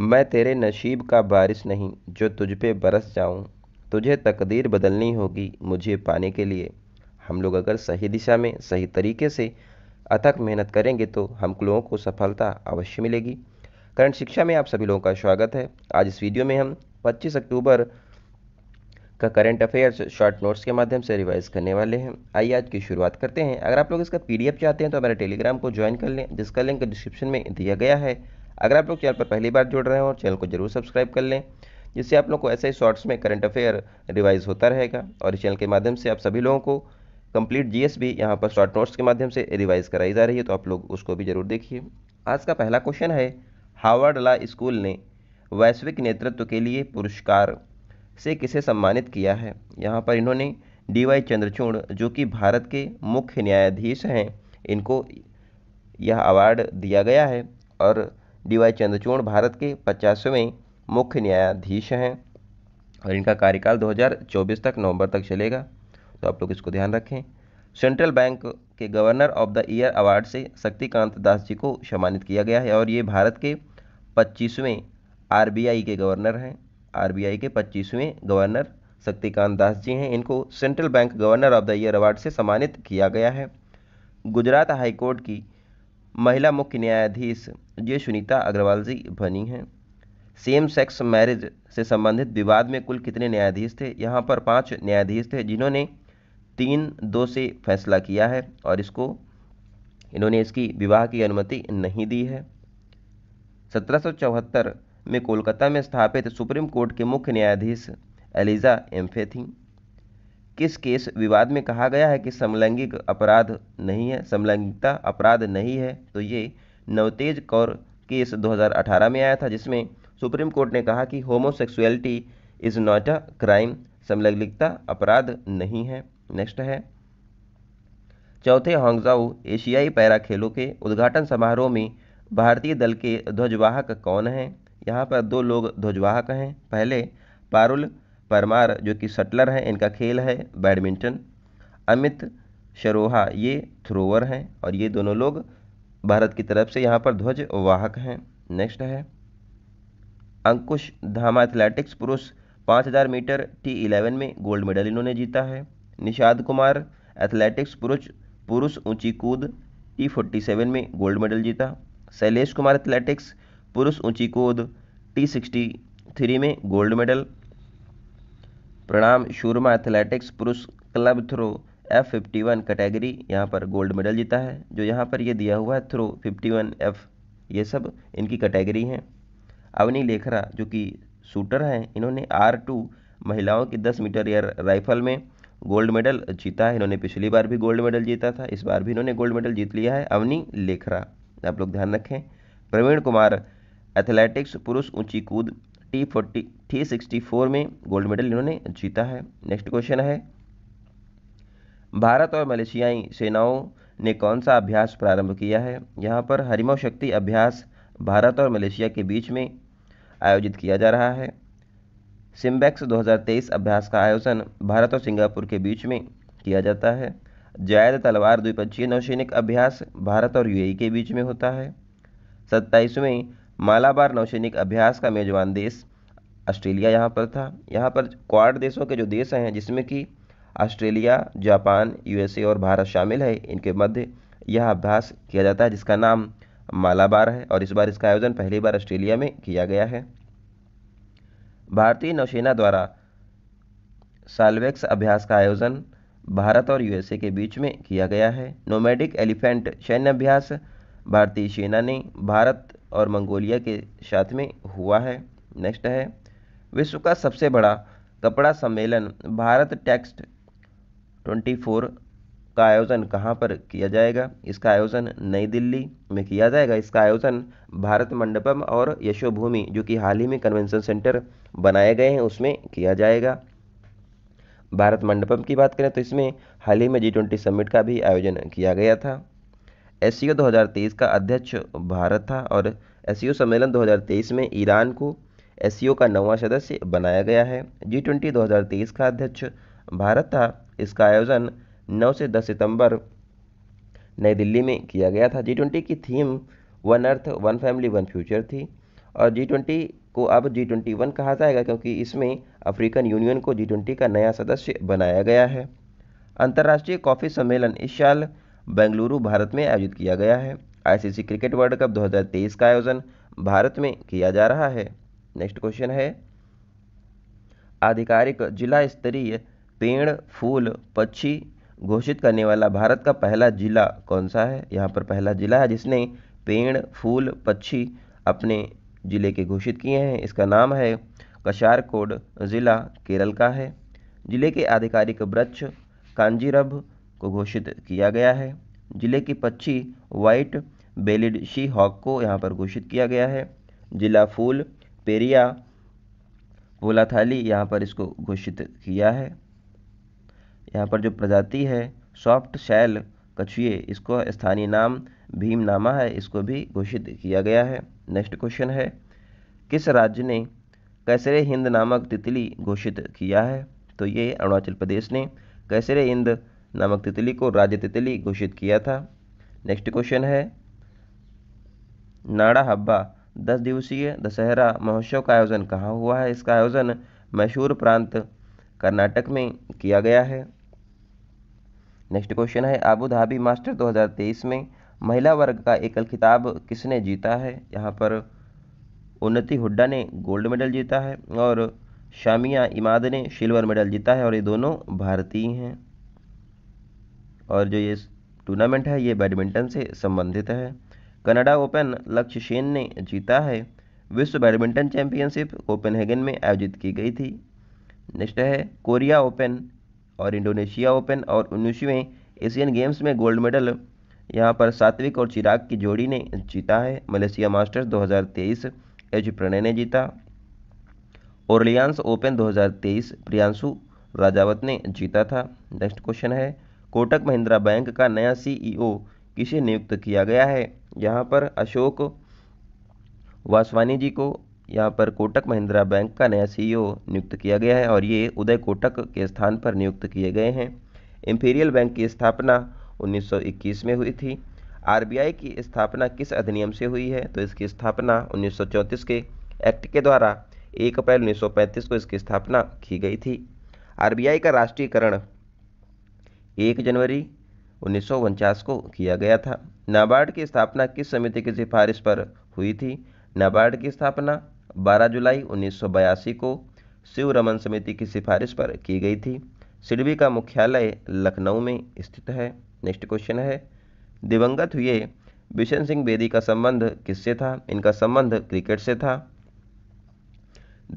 मैं तेरे नशीब का बारिश नहीं जो तुझ पे बरस जाऊँ तुझे तकदीर बदलनी होगी मुझे पाने के लिए हम लोग अगर सही दिशा में सही तरीके से अथक मेहनत करेंगे तो हम लोगों को सफलता अवश्य मिलेगी करंट शिक्षा में आप सभी लोगों का स्वागत है आज इस वीडियो में हम 25 अक्टूबर का करंट अफेयर्स शॉर्ट नोट्स के माध्यम से रिवाइज करने वाले हैं आइए आज की शुरुआत करते हैं अगर आप लोग इसका पीडीएफ चाहते हैं तो हमारे टेलीग्राम को ज्वाइन कर लें जिसका लिंक डिस्क्रिप्शन में दिया गया है अगर आप लोग चैनल पर पहली बार जुड़ रहे हो चैनल को जरूर सब्सक्राइब कर लें जिससे आप लोग को ऐसे ही शॉर्ट्स में करंट अफेयर रिवाइज होता रहेगा और इस चैनल के माध्यम से आप सभी लोगों को कंप्लीट जीएस भी यहाँ पर शॉर्ट नोट्स के माध्यम से रिवाइज कराई जा रही है तो आप लोग उसको भी जरूर देखिए आज का पहला क्वेश्चन है हार्वर्ड ला स्कूल ने वैश्विक नेतृत्व के लिए पुरस्कार से किसे सम्मानित किया है यहाँ पर इन्होंने डी वाई चंद्रचूड़ जो कि भारत के मुख्य न्यायाधीश हैं इनको यह अवार्ड दिया गया है और डी वाई चंद्रचूड़ भारत के पचासवें मुख्य न्यायाधीश हैं और इनका कार्यकाल 2024 तक नवंबर तक चलेगा तो आप लोग इसको ध्यान रखें सेंट्रल बैंक के governor of the year award से शक्तिकांत दास जी को सम्मानित किया गया है और ये भारत के पच्चीसवें आरबीआई के गवर्नर हैं आरबीआई के पच्चीसवें गवर्नर शक्तिकांत दास जी हैं इनको central bank governor of the year award से सम्मानित किया गया है गुजरात हाईकोर्ट की महिला मुख्य न्यायाधीश जो सुनीता अग्रवाल जी बनी हैं सेम सेक्स मैरिज से संबंधित विवाद में कुल कितने न्यायाधीश थे यहाँ पर पांच न्यायाधीश थे जिन्होंने तीन दो से फैसला किया है और इसको इन्होंने इसकी विवाह की अनुमति नहीं दी है सत्रह में कोलकाता में स्थापित सुप्रीम कोर्ट के मुख्य न्यायाधीश एलिजा एम्फे थीं किस केस विवाद में कहा गया है कि समलैंगिक अपराध नहीं है समलैंगिकता अपराध नहीं है तो ये नवतेज कौर केस 2018 में आया था जिसमें सुप्रीम कोर्ट ने कहा कि homosexuality is not a crime समलैंगिकता अपराध नहीं है नेक्स्ट है चौथे हांगजाऊ एशियाई पैरा खेलों के उद्घाटन समारोह में भारतीय दल के ध्वजवाहक कौन हैं यहाँ पर दो लोग ध्वजवाहक हैं पहले पारुल परमार जो कि शटलर हैं इनका खेल है बैडमिंटन अमित शरोहा ये थ्रोवर हैं और ये दोनों लोग भारत की तरफ से यहाँ पर ध्वज वाहक हैं नेक्स्ट है अंकुश धामा एथलेटिक्स पुरुष 5000 मीटर टी इलेवन में गोल्ड मेडल इन्होंने जीता है निषाद कुमार एथलेटिक्स पुरुष पुरुष ऊंची कूद टी फोर्टी सेवन में गोल्ड मेडल जीता शैलेश कुमार एथलेटिक्स पुरुष ऊंची कूद टी सिक्सटी थ्री में gold medal Pranav Soorma athletics पुरुष club throw F fifty one category यहाँ पर गोल्ड मेडल जीता है जो यहाँ पर ये दिया हुआ है थ्रो फिफ्टी वन एफ ये सब इनकी कैटेगरी हैं अवनी लेखरा जो कि शूटर हैं इन्होंने आर टू महिलाओं की दस मीटर एयर राइफल में गोल्ड मेडल जीता है इन्होंने पिछली बार भी गोल्ड मेडल जीता था इस बार भी इन्होंने गोल्ड मेडल जीत लिया है अवनी लेखरा आप लोग ध्यान रखें प्रवीण कुमार एथलेटिक्स पुरुष ऊंची कूद T forty T sixty four में गोल्ड मेडल इन्होंने जीता है नेक्स्ट क्वेश्चन है भारत और मलेशियाई सेनाओं ने कौन सा अभ्यास प्रारंभ किया है यहाँ पर हरिमव शक्ति अभ्यास भारत और मलेशिया के बीच में आयोजित किया जा रहा है सिम्बैक्स 2023 अभ्यास का आयोजन भारत और सिंगापुर के बीच में किया जाता है जायद तलवार द्विपक्षीय नौसैनिक अभ्यास भारत और यूएई के बीच में होता है सत्ताईसवें मालाबार नौसैनिक अभ्यास का मेजबान देश ऑस्ट्रेलिया यहाँ पर था यहाँ पर क्वाड देशों के जो देश हैं जिसमें कि ऑस्ट्रेलिया जापान यूएसए और भारत शामिल है इनके मध्य यह अभ्यास किया जाता है जिसका नाम मालाबार है और इस बार इसका आयोजन पहली बार ऑस्ट्रेलिया में किया गया है भारतीय नौसेना द्वारा साल्वेक्स अभ्यास का आयोजन भारत और यूएसए के बीच में किया गया है नोमेडिक एलिफेंट सैन्य अभ्यास भारतीय सेना ने भारत और मंगोलिया के साथ में हुआ है नेक्स्ट है विश्व का सबसे बड़ा कपड़ा सम्मेलन भारत टेक्स्ट 24 का आयोजन कहाँ पर किया जाएगा इसका आयोजन नई दिल्ली में किया जाएगा इसका आयोजन भारत मंडपम और यशोभूमि जो कि हाल ही में कन्वेंशन सेंटर बनाए गए हैं उसमें किया जाएगा भारत मंडपम की बात करें तो इसमें हाल ही में जी ट्वेंटी समिट का भी आयोजन किया गया था एस e 2023 का अध्यक्ष भारत था और एस e सम्मेलन 2023 में ईरान को एस e का नवा सदस्य बनाया गया है जी ट्वेंटी दो का अध्यक्ष भारत था इसका आयोजन 9 से 10 सितंबर नई दिल्ली में किया गया था जी ट्वेंटी की theme one earth one family one future थी और जी ट्वेंटी को अब जी ट्वेंटी वन कहा जाएगा क्योंकि इसमें अफ्रीकन यूनियन को जी ट्वेंटी का नया सदस्य बनाया गया है अंतर्राष्ट्रीय कॉफ़ी सम्मेलन इस साल बेंगलुरु भारत में आयोजित किया गया है आईसीसी क्रिकेट वर्ल्ड कप 2023 का आयोजन भारत में किया जा रहा है नेक्स्ट क्वेश्चन है आधिकारिक जिला स्तरीय पेड़ फूल पक्षी घोषित करने वाला भारत का पहला जिला कौन सा है यहाँ पर पहला जिला है जिसने पेड़ फूल पक्षी अपने जिले के घोषित किए हैं इसका नाम है कशारकोड जिला केरल का है जिले के आधिकारिक वृक्ष कांजीरभ को घोषित किया गया है जिले की पक्षी वाइट बेलिड शी हॉक को यहाँ पर घोषित किया गया है जिला फूल पेरिया पोलाथाली यहाँ पर इसको घोषित किया है यहाँ पर जो प्रजाति है सॉफ्ट शैल कछुए इसको स्थानीय नाम भीमनामा है इसको भी घोषित किया गया है नेक्स्ट क्वेश्चन है किस राज्य ने कैसरे हिंद नामक तितली घोषित किया है तो ये अरुणाचल प्रदेश ने कैसरे हिंद नामक तितली को राज्य तितली घोषित किया था नेक्स्ट क्वेश्चन है नाड़ा हब्बा दस दिवसीय दशहरा महोत्सव का आयोजन कहाँ हुआ है इसका आयोजन मैसूर प्रांत कर्नाटक में किया गया है नेक्स्ट क्वेश्चन है आबू धाबी मास्टर 2023 में महिला वर्ग का एकल खिताब किसने जीता है यहाँ पर उन्नति हुड्डा ने गोल्ड मेडल जीता है और शामिया इमाद ने सिल्वर मेडल जीता है और ये दोनों भारतीय हैं और जो ये टूर्नामेंट है ये बैडमिंटन से संबंधित है कनाडा ओपन लक्ष्य सेन ने जीता है विश्व बैडमिंटन चैंपियनशिप कोपेनहेगन में आयोजित की गई थी नेक्स्ट है कोरिया ओपन और इंडोनेशिया ओपन और उन्नीसवें एशियन गेम्स में गोल्ड मेडल यहाँ पर सात्विक और चिराग की जोड़ी ने जीता है मलेशिया मास्टर्स 2023 एच प्रणय ने जीता ओरलियांस ओपन 2023 प्रियांशु राजावत ने जीता था नेक्स्ट क्वेश्चन है कोटक महिंद्रा बैंक का नया सीईओ e किसे नियुक्त किया गया है यहाँ पर अशोक वासवानी जी को यहाँ पर कोटक महिंद्रा बैंक का नया सीईओ e नियुक्त किया गया है और ये उदय कोटक के स्थान पर नियुक्त किए गए हैं इम्पीरियल बैंक की स्थापना 1921 में हुई थी आरबीआई की स्थापना किस अधिनियम से हुई है तो इसकी स्थापना उन्नीस के एक्ट के द्वारा एक अप्रैल 1935 को इसकी स्थापना की गई थी आरबीआई का राष्ट्रीयकरण एक जनवरी उन्नीस को किया गया था नाबार्ड की स्थापना किस समिति की सिफारिश पर हुई थी नाबार्ड की स्थापना 12 जुलाई उन्नीस को शिव रमन समिति की सिफारिश पर की गई थी सिडबी का मुख्यालय लखनऊ में स्थित है नेक्स्ट क्वेश्चन है दिवंगत हुए बिशन सिंह बेदी का संबंध किससे था इनका संबंध क्रिकेट से था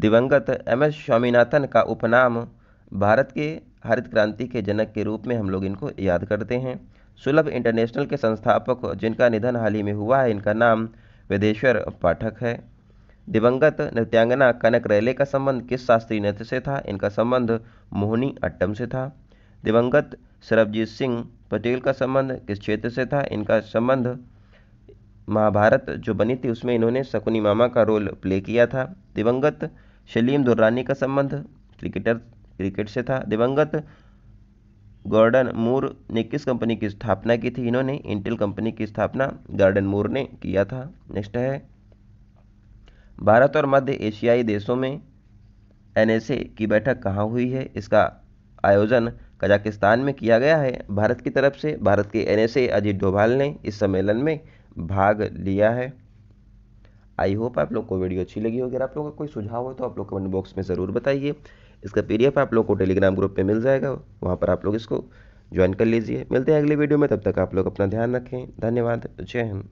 दिवंगत एम एस स्वामीनाथन का उपनाम भारत के हरित क्रांति के जनक के रूप में हम लोग इनको याद करते हैं सुलभ इंटरनेशनल के संस्थापक जिनका निधन हाल ही में हुआ है इनका नाम वेदेश्वर पाठक है दिवंगत नृत्यांगना कनक रैले का संबंध किस शास्त्रीय नृत्य से था इनका संबंध मोहनी अट्टम से था दिवंगत सरबजीत सिंह पटेल का संबंध किस क्षेत्र से था इनका संबंध महाभारत जो बनी थी उसमें इन्होंने शकुनी मामा का रोल प्ले किया था दिवंगत शलीम दुर्रानी का संबंध क्रिकेटर क्रिकेट से था दिवंगत गॉर्डन मूर ने किस कंपनी की स्थापना की थी इन्होंने इंटेल कंपनी की स्थापना गार्डन मूर ने किया था नेक्स्ट है भारत और मध्य एशियाई देशों में एनएसए की बैठक कहाँ हुई है इसका आयोजन कजाकिस्तान में किया गया है भारत की तरफ से भारत के एनएसए अजीत डोभाल ने इस सम्मेलन में भाग लिया है आई होप आप लोग को वीडियो अच्छी लगी होगी अगर आप लोगों का कोई सुझाव हो तो आप लोग कमेंट बॉक्स में ज़रूर बताइए इसका पी आप लोग को टेलीग्राम ग्रुप में मिल जाएगा वहाँ पर आप लोग इसको ज्वाइन कर लीजिए मिलते हैं अगले वीडियो में तब तक आप लोग अपना ध्यान रखें धन्यवाद जय हिंद